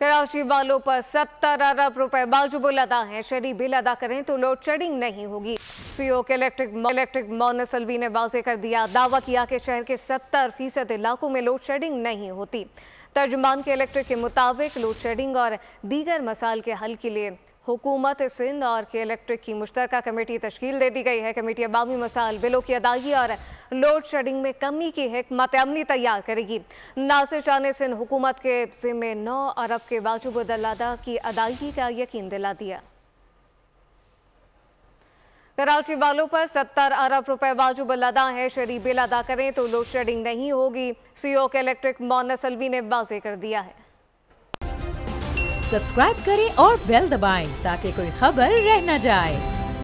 कराची वालों पर सत्तर अरब रुपए बोल अदा हैं शरी बिल अदा करें तो लोड शेडिंग नहीं होगी सीओ के इलेक्ट्रिक इलेक्ट्रिक मोन सलवी ने वाजे कर दिया दावा किया कि शहर के सत्तर फीसद इलाकों में लोड शेडिंग नहीं होती तर्जुमान के इलेक्ट्रिक के मुताबिक लोड शेडिंग और दीगर मसाइल के हल के लिए हुकूमत सिंध और के इलेक्ट्रिक की मुश्तरक कमेटी तश्कील दे दी गई है कमेटी अवामी मसाइल बिलों की अदायगी और लोड शेडिंग में कमी की हमत अमली तैयार करेगी नासिर शाह ने सिंध हुकूमत के जिम्मे नौ अरब के वाजुबुदलादा की अदायगी का यकीन दिला दिया कराची वालों पर 70 अरब रुपए वाजुब अदा है शरी बिल अदा करें तो लोड शेडिंग नहीं होगी सीओ के इलेक्ट्रिक मोनस अलवी ने वाजे कर दिया है सब्सक्राइब करें और बेल दबाएं ताकि कोई खबर रह न जाए